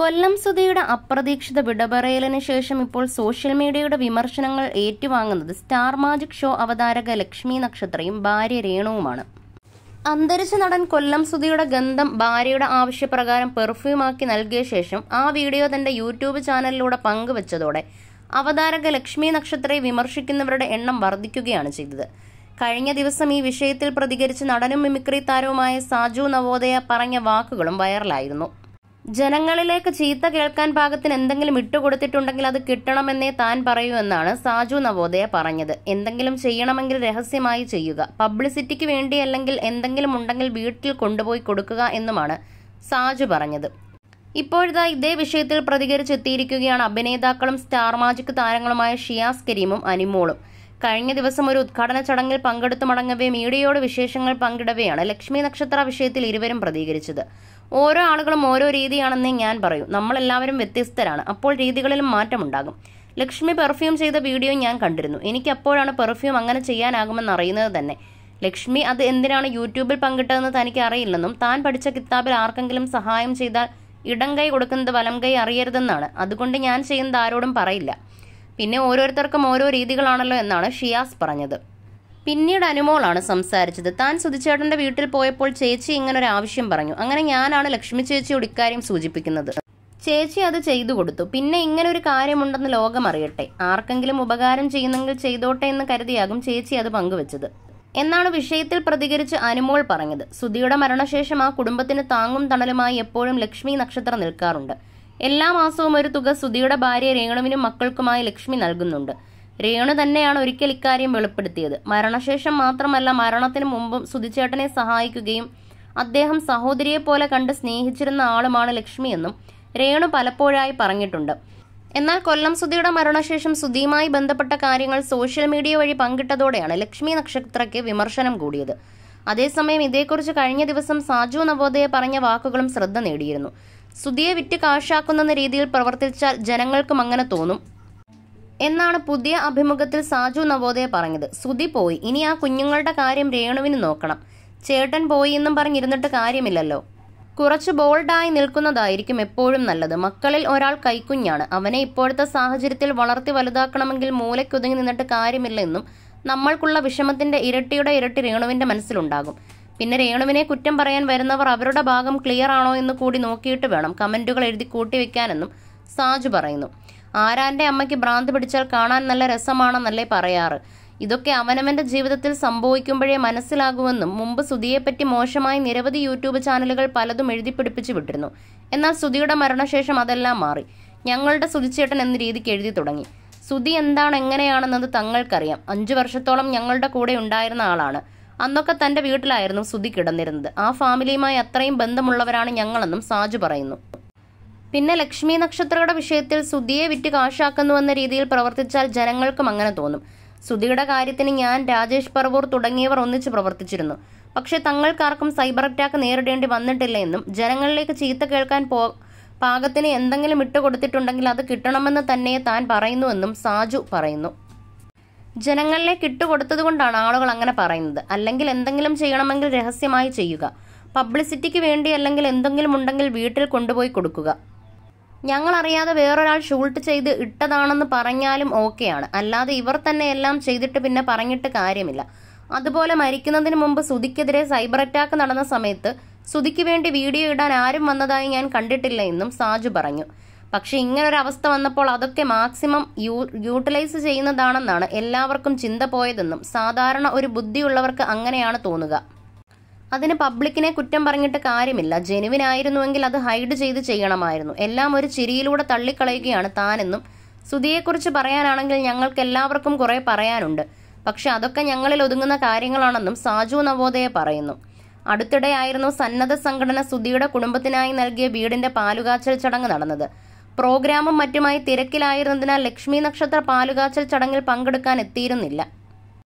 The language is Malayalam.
കൊല്ലം സുധിയുടെ അപ്രതീക്ഷിത വിടപറയലിന് ശേഷം ഇപ്പോൾ സോഷ്യൽ മീഡിയയുടെ വിമർശനങ്ങൾ ഏറ്റുവാങ്ങുന്നത് സ്റ്റാർ മാജിക് ഷോ അവതാരക ലക്ഷ്മി നക്ഷത്രയും ഭാര്യ രേണുവുമാണ് അന്തരിച്ച നടൻ കൊല്ലം സുധിയുടെ ഗന്ധം ഭാര്യയുടെ ആവശ്യപ്രകാരം പെർഫ്യൂമാക്കി നൽകിയ ശേഷം ആ വീഡിയോ തന്റെ യൂട്യൂബ് ചാനലിലൂടെ പങ്കുവച്ചതോടെ അവതാരക ലക്ഷ്മി നക്ഷത്രയെ വിമർശിക്കുന്നവരുടെ എണ്ണം വർദ്ധിക്കുകയാണ് ചെയ്തത് കഴിഞ്ഞ ദിവസം ഈ വിഷയത്തിൽ പ്രതികരിച്ച് നടനും മിമിക്രി താരവുമായ സാജു നവോദയ പറഞ്ഞ വാക്കുകളും വൈറലായിരുന്നു ജനങ്ങളിലേക്ക് ചീത്ത കേൾക്കാൻ പാകത്തിന് എന്തെങ്കിലും ഇട്ടുകൊടുത്തിട്ടുണ്ടെങ്കിൽ അത് കിട്ടണമെന്നേ താൻ പറയൂ എന്നാണ് സാജു നവോദയ പറഞ്ഞത് എന്തെങ്കിലും ചെയ്യണമെങ്കിൽ രഹസ്യമായി ചെയ്യുക പബ്ലിസിറ്റിക്ക് വേണ്ടി അല്ലെങ്കിൽ എന്തെങ്കിലും ഉണ്ടെങ്കിൽ വീട്ടിൽ കൊണ്ടുപോയി കൊടുക്കുക എന്നുമാണ് സാജു പറഞ്ഞത് ഇപ്പോഴത്തെ ഇതേ വിഷയത്തിൽ പ്രതികരിച്ചെത്തിയിരിക്കുകയാണ് അഭിനേതാക്കളും സ്റ്റാർ മാജിക് താരങ്ങളുമായ ഷിയാസ് കരീമും അനിമോളും കഴിഞ്ഞ ദിവസം ഒരു ഉദ്ഘാടന ചടങ്ങിൽ പങ്കെടുത്തു മടങ്ങവേ മീഡിയയോട് വിശേഷങ്ങൾ പങ്കിടവെയാണ് ലക്ഷ്മി നക്ഷത്ര വിഷയത്തിൽ ഇരുവരും പ്രതികരിച്ചത് ഓരോ ആളുകളും ഓരോ രീതിയാണെന്നേ ഞാൻ പറയൂ നമ്മളെല്ലാവരും വ്യത്യസ്തരാണ് അപ്പോൾ രീതികളിലും മാറ്റമുണ്ടാകും ലക്ഷ്മി പെർഫ്യൂം ചെയ്ത വീഡിയോ ഞാൻ കണ്ടിരുന്നു എനിക്ക് അപ്പോഴാണ് പെർഫ്യൂം അങ്ങനെ ചെയ്യാനാകുമെന്ന് അറിയുന്നത് തന്നെ ലക്ഷ്മി അത് എന്തിനാണ് യൂട്യൂബിൽ പങ്കിട്ടതെന്ന് തനിക്ക് അറിയില്ലെന്നും താൻ പഠിച്ച കിതാബിൽ ആർക്കെങ്കിലും സഹായം ചെയ്താൽ ഇടം കൈ കൊടുക്കുന്നത് വലം കൈ അറിയരുതെന്നാണ് അതുകൊണ്ട് ഞാൻ ചെയ്യുന്നത് ആരോടും പറയില്ല പിന്നെ ഓരോരുത്തർക്കും ഓരോ രീതികളാണല്ലോ എന്നാണ് ഷിയാസ് പറഞ്ഞത് പിന്നീട് അനുമോളാണ് സംസാരിച്ചത് താൻ സുധിച്ചേട്ടന്റെ വീട്ടിൽ പോയപ്പോൾ ചേച്ചി ഇങ്ങനെ ഒരു ആവശ്യം പറഞ്ഞു അങ്ങനെ ഞാനാണ് ലക്ഷ്മി ചേച്ചിയോട് ഇക്കാര്യം സൂചിപ്പിക്കുന്നത് ചേച്ചി അത് ചെയ്തു കൊടുത്തു പിന്നെ ഇങ്ങനെ ഒരു കാര്യമുണ്ടെന്ന് ലോകം അറിയട്ടെ ആർക്കെങ്കിലും ഉപകാരം ചെയ്യുന്നെങ്കിൽ ചെയ്തോട്ടെ എന്ന് കരുതിയാകും ചേച്ചി അത് പങ്കുവച്ചത് എന്നാണ് വിഷയത്തിൽ പ്രതികരിച്ച് അനുമോൾ പറഞ്ഞത് സുധിയുടെ മരണശേഷം ആ കുടുംബത്തിന് താങ്ങും തണലുമായി എപ്പോഴും ലക്ഷ്മി നക്ഷത്രം നിൽക്കാറുണ്ട് എല്ലാ മാസവും ഒരു തുക സുധിയുടെ ഭാര്യ രേണുവിനും മക്കൾക്കുമായി ലക്ഷ്മി നൽകുന്നുണ്ട് രേണു തന്നെയാണ് ഒരിക്കൽ ഇക്കാര്യം വെളിപ്പെടുത്തിയത് മരണശേഷം മാത്രമല്ല മരണത്തിന് മുമ്പും സുധിച്ചേട്ടനെ സഹായിക്കുകയും അദ്ദേഹം സഹോദരിയെ പോലെ കണ്ട് സ്നേഹിച്ചിരുന്ന ആളുമാണ് ലക്ഷ്മിയെന്നും രേണു പലപ്പോഴായി പറഞ്ഞിട്ടുണ്ട് എന്നാൽ കൊല്ലം സുധിയുടെ മരണശേഷം സുധിയുമായി ബന്ധപ്പെട്ട കാര്യങ്ങൾ സോഷ്യൽ മീഡിയ വഴി പങ്കിട്ടതോടെയാണ് ലക്ഷ്മി നക്ഷത്രയ്ക്ക് വിമർശനം കൂടിയത് അതേസമയം ഇതേക്കുറിച്ച് കഴിഞ്ഞ ദിവസം സാജു നവോദയ പറഞ്ഞ വാക്കുകളും ശ്രദ്ധ നേടിയിരുന്നു സുധിയെ വിറ്റ് കാശാക്കുന്ന രീതിയിൽ പ്രവർത്തിച്ചാൽ ജനങ്ങൾക്കും അങ്ങനെ തോന്നും എന്നാണ് പുതിയ അഭിമുഖത്തിൽ സാജു നവോദയ പറഞ്ഞത് സുധി പോയി ഇനി ആ കുഞ്ഞുങ്ങളുടെ കാര്യം രേണുവിന് നോക്കണം ചേട്ടൻ പോയി എന്നും പറഞ്ഞിരുന്നിട്ട് കാര്യമില്ലല്ലോ കുറച്ച് ബോൾഡായി നിൽക്കുന്നതായിരിക്കും എപ്പോഴും നല്ലത് മക്കളിൽ ഒരാൾ കൈക്കുഞ്ഞാണ് അവനെ ഇപ്പോഴത്തെ സാഹചര്യത്തിൽ വളർത്തി വലുതാക്കണമെങ്കിൽ മൂലയ്ക്കൊതുങ്ങി നിന്നിട്ട് കാര്യമില്ല എന്നും നമ്മൾക്കുള്ള വിഷമത്തിന്റെ ഇരട്ടിയുടെ ഇരട്ടി രേണുവിന്റെ മനസ്സിലുണ്ടാകും പിന്നെ രേണുവിനെ കുറ്റം പറയാൻ വരുന്നവർ അവരുടെ ഭാഗം ക്ലിയർ ആണോ എന്ന് കൂടി നോക്കിയിട്ട് വേണം കമന്റുകൾ എഴുതി കൂട്ടിവെക്കാനെന്നും സാജു പറയുന്നു ആരാൻ്റെ അമ്മയ്ക്ക് ഭ്രാന്ത് പിടിച്ചാൽ കാണാൻ നല്ല രസമാണെന്നല്ലേ പറയാറ് ഇതൊക്കെ അവനവന്റെ ജീവിതത്തിൽ സംഭവിക്കുമ്പോഴേ മനസ്സിലാകുമെന്നും മുമ്പ് സുധിയെപ്പറ്റി മോശമായി നിരവധി യൂട്യൂബ് ചാനലുകൾ പലതും എഴുതി പിടിപ്പിച്ചു വിട്ടിരുന്നു എന്നാൽ സുധിയുടെ മരണശേഷം അതെല്ലാം മാറി ഞങ്ങളുടെ സുധിച്ചേട്ടൻ എന്ന രീതിക്ക് എഴുതി തുടങ്ങി സുധി എന്താണ് എങ്ങനെയാണെന്നത് തങ്ങൾക്കറിയാം അഞ്ചു വർഷത്തോളം ഞങ്ങളുടെ കൂടെ ഉണ്ടായിരുന്ന ആളാണ് അന്നൊക്കെ തന്റെ വീട്ടിലായിരുന്നു സുധി കിടന്നിരുന്നത് ആ ഫാമിലിയുമായി അത്രയും ബന്ധമുള്ളവരാണ് ഞങ്ങളെന്നും സാജു പറയുന്നു പിന്നെ ലക്ഷ്മി നക്ഷത്രയുടെ വിഷയത്തിൽ സുധിയെ വിറ്റ് കാശാക്കുന്നുവെന്ന രീതിയിൽ പ്രവർത്തിച്ചാൽ ജനങ്ങൾക്കും അങ്ങനെ തോന്നും സുധിയുടെ കാര്യത്തിന് ഞാൻ രാജേഷ് പർവൂർ തുടങ്ങിയവർ ഒന്നിച്ച് പ്രവർത്തിച്ചിരുന്നു പക്ഷേ തങ്ങൾക്കാർക്കും സൈബർ അറ്റാക്ക് നേരിടേണ്ടി വന്നിട്ടില്ല എന്നും ജനങ്ങളിലേക്ക് ചീത്ത കേൾക്കാൻ പോ പാകത്തിന് എന്തെങ്കിലും ഇട്ട് കൊടുത്തിട്ടുണ്ടെങ്കിൽ അത് കിട്ടണമെന്ന് തന്നെ താൻ പറയുന്നുവെന്നും സാജു പറയുന്നു ജനങ്ങളിലേക്ക് ഇട്ടുകൊടുത്തതുകൊണ്ടാണ് ആളുകൾ അങ്ങനെ പറയുന്നത് അല്ലെങ്കിൽ എന്തെങ്കിലും ചെയ്യണമെങ്കിൽ രഹസ്യമായി ചെയ്യുക പബ്ലിസിറ്റിക്ക് വേണ്ടി അല്ലെങ്കിൽ എന്തെങ്കിലും ഉണ്ടെങ്കിൽ വീട്ടിൽ കൊണ്ടുപോയി കൊടുക്കുക ഞങ്ങളറിയാതെ വേറൊരാൾ ഷൂട്ട് ചെയ്ത് ഇട്ടതാണെന്ന് പറഞ്ഞാലും ഓക്കെയാണ് അല്ലാതെ ഇവർ തന്നെ എല്ലാം ചെയ്തിട്ട് പിന്നെ പറഞ്ഞിട്ട് കാര്യമില്ല അതുപോലെ മരിക്കുന്നതിന് മുമ്പ് സുധിക്കെതിരെ സൈബർ അറ്റാക്ക് നടന്ന സമയത്ത് സുധിക്ക് വേണ്ടി വീഡിയോ ഇടാൻ ആരും വന്നതായി ഞാൻ കണ്ടിട്ടില്ല എന്നും സാജു പറഞ്ഞു പക്ഷേ ഇങ്ങനൊരു അവസ്ഥ വന്നപ്പോൾ അതൊക്കെ മാക്സിമം യൂ യൂട്ടിലൈസ് ചെയ്യുന്നതാണെന്നാണ് എല്ലാവർക്കും ചിന്ത പോയതെന്നും സാധാരണ ഒരു ബുദ്ധിയുള്ളവർക്ക് അങ്ങനെയാണ് തോന്നുക അതിന് പബ്ലിക്കിനെ കുറ്റം പറഞ്ഞിട്ട് കാര്യമില്ല ജെനുവിൻ ആയിരുന്നുവെങ്കിൽ അത് ഹൈഡ് ചെയ്ത് ചെയ്യണമായിരുന്നു എല്ലാം ഒരു ചിരിയിലൂടെ തള്ളിക്കളയുകയാണ് താനെന്നും സുധിയെക്കുറിച്ച് പറയാനാണെങ്കിൽ ഞങ്ങൾക്ക് എല്ലാവർക്കും കുറേ പറയാനുണ്ട് പക്ഷെ അതൊക്കെ ഞങ്ങളിൽ ഒതുങ്ങുന്ന കാര്യങ്ങളാണെന്നും സാജു നവോദയ പറയുന്നു അടുത്തിടെയായിരുന്നു സന്നദ്ധ സംഘടന സുധിയുടെ കുടുംബത്തിനായി നൽകിയ വീടിന്റെ പാലുകാച്ചൽ ചടങ്ങ് നടന്നത് പ്രോഗ്രാമും മറ്റുമായി തിരക്കിലായിരുന്നതിനാൽ ലക്ഷ്മി നക്ഷത്ര പാലുകാച്ചൽ ചടങ്ങിൽ പങ്കെടുക്കാൻ എത്തിയിരുന്നില്ല